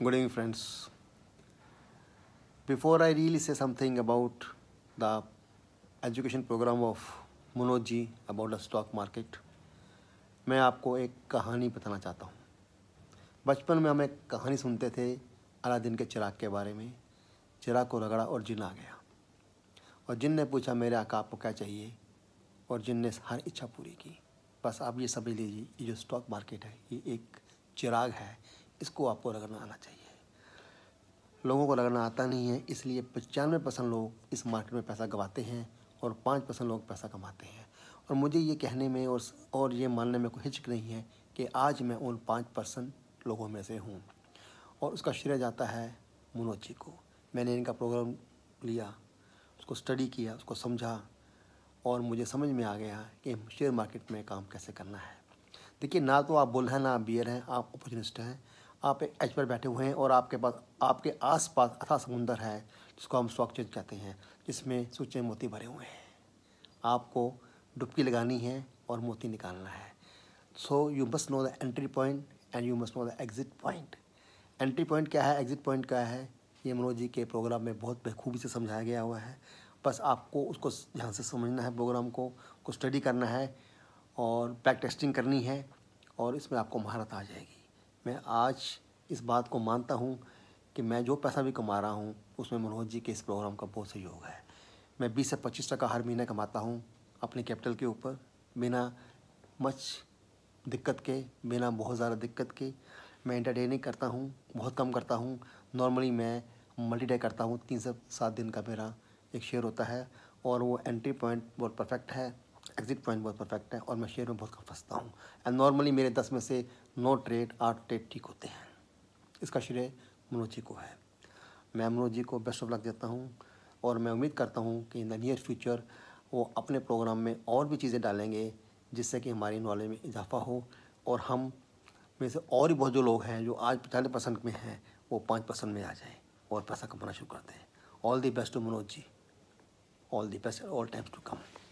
Good evening, friends. Before I really say something about the education program of Manoj ji about the stock market मैं आपको एक कहानी बताना चाहता हूँ बचपन में हम एक कहानी सुनते थे अलादीन के चिराग के बारे में चिराग को रगड़ा और जिन आ गया और जिन ने पूछा मेरे आका आपको क्या चाहिए और जिन ने हर इच्छा पूरी की बस आप ये समझ लीजिए ये जो स्टॉक मार्केट है ये एक चिराग है इसको आपको रगड़ना आना चाहिए लोगों को रगड़ना आता नहीं है इसलिए पचानवे परसेंट लोग इस मार्केट में पैसा गंवाते हैं और पाँच परसेंट लोग पैसा कमाते हैं और मुझे ये कहने में और और ये मानने में कोई हिचक नहीं है कि आज मैं उन पाँच परसेंट लोगों में से हूँ और उसका श्रेय जाता है जी को मैंने इनका प्रोग्राम लिया उसको स्टडी किया उसको समझा और मुझे समझ में आ गया कि शेयर मार्केट में काम कैसे करना है देखिए ना तो आप बुल हैं ना आप बियर हैं आप अपॉर्चुनिस्ट हैं आप एक एच पर बैठे हुए हैं और आपके पास आपके आस पास अथा समुंदर है जिसको हम स्टॉक चेंज कहते हैं जिसमें सूचे मोती भरे हुए हैं आपको डुबकी लगानी है और मोती निकालना है so you must know the entry point and you must know the exit point entry point क्या है एग्ज़िट पॉइंट क्या है ये मनोज जी के प्रोग्राम में बहुत बेखूबी से समझाया गया हुआ है बस आपको उसको ध्यान से समझना है प्रोग्राम को उसको स्टडी करना है और बैक टेस्टिंग करनी है और इसमें आपको महारत आ जाएगी मैं आज इस बात को मानता हूँ कि मैं जो पैसा भी कमा रहा हूँ उसमें मनोज जी के इस प्रोग्राम का बहुत सहयोग है मैं बीस से पच्चीस टका हर महीने कमाता हूँ अपने कैपिटल के ऊपर बिना मच दिक्कत के बिना बहुत ज़्यादा दिक्कत के मैं इंटरटेनिंग करता हूँ बहुत कम करता हूँ नॉर्मली मैं मल्टी डे करता हूँ तीन से सात दिन का मेरा एक शेयर होता है और वो एंट्री पॉइंट बहुत परफेक्ट है एग्जिट पॉइंट बहुत परफेक्ट है और मैं शेयर में बहुत कम फंसता हूँ एंड नॉर्मली मेरे दस में से नौ ट्रेड आठ ट्रेड ठीक होते हैं इसका श्रेय मनोज जी को है मैं मनोज जी को बेस्ट ऑफ लक देता हूँ और मैं उम्मीद करता हूँ कि इन द नियर फ्यूचर वो अपने प्रोग्राम में और भी चीज़ें डालेंगे जिससे कि हमारी नॉलेज में इजाफा हो और हम में से और भी बहुत जो लोग हैं जो आज पचास परसेंट में हैं वो पाँच परसेंट में आ जाएं और पैसा कमाना शुरू कर दें all the best to Manoj ji all the best all times to come